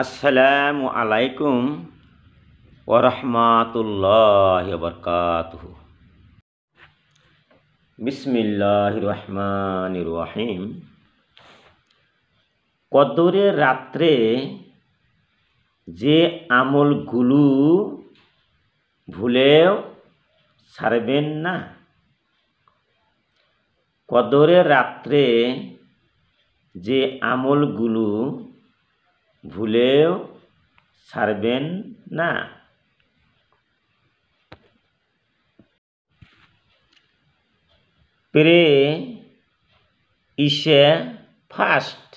আসসালামু আলাইকুম ওরহমাতুল্লাহ বরকাত বিসমিল্লাহ রহমান রহিম কদরের রাত্রে যে আমলগুলো ভুলেও ছাড়বেন না কদরের রাত্রে যে আমলগুলো ভুলেও ছাড়বেন না প্রে ইসে ফার্স্ট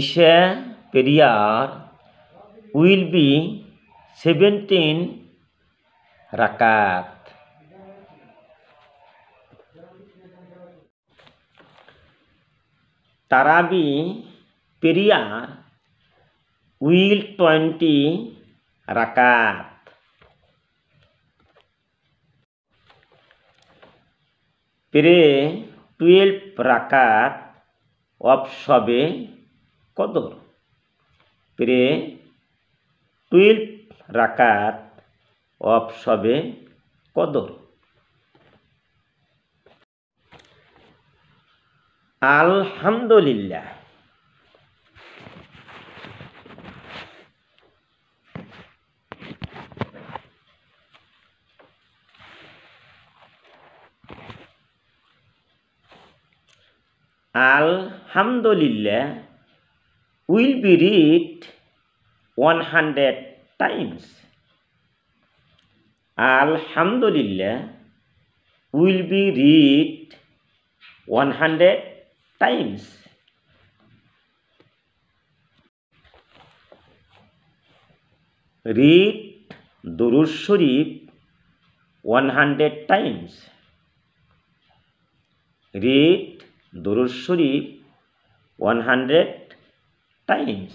ইসে পেরিয়ার উইল বি সেভেন্টিন রাকাত তারাবি পেরিয়ার উইল টোয়েন্টি রাকাত প্রে টুয়েলভ রাকাত of Shabe Qadr pray twelve রাকাত অফ সবে কদর আলহামদুলিল্লাহ আলহামদুলিল্লাহ will be read one hundred times আলহামদুলিল্লাহ will be read one hundred times read durud sharif 100 times read durud sharif 100 times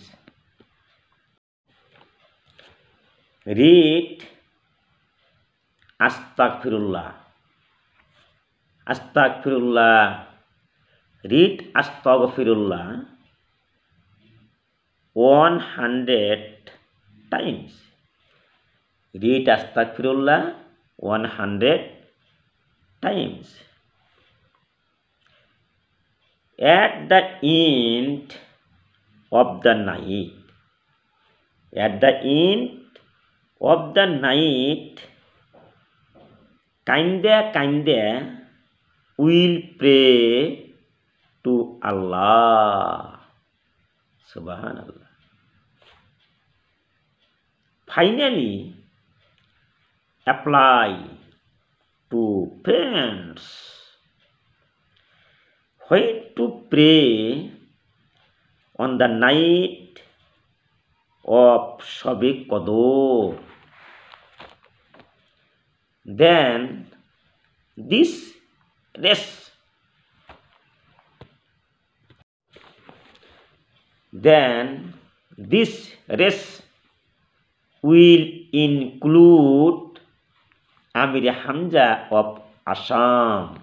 read astaghfirullah astaghfirullah read अस्तगफिरुल्ला one hundred times read अस्तगफिरुल्ला one hundred times at the end of the night at the end of the night कईदे कईदे उल pray আল্লাহ সুবাহান আল্লাহ finally apply to friends why to pray on the night of Shabe Qadr then this rest then this race will include Amir Hamza of Assam.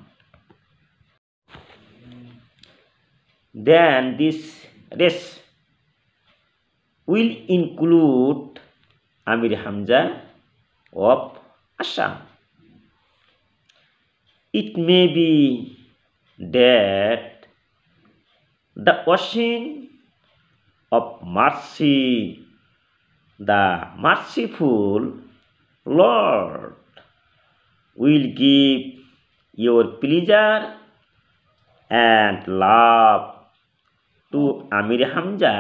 Then this race will include Amir Hamza of Assam. It may be that the ocean of mercy the merciful lord will give your pleasure and love to Amir Hamza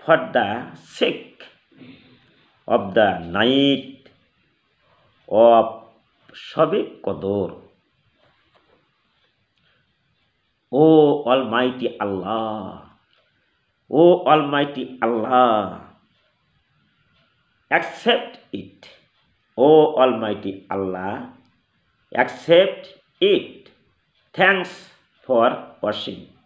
for the sake of the night of Shabe Qadr O almighty Allah O almighty Allah accept it O almighty Allah accept it thanks for washing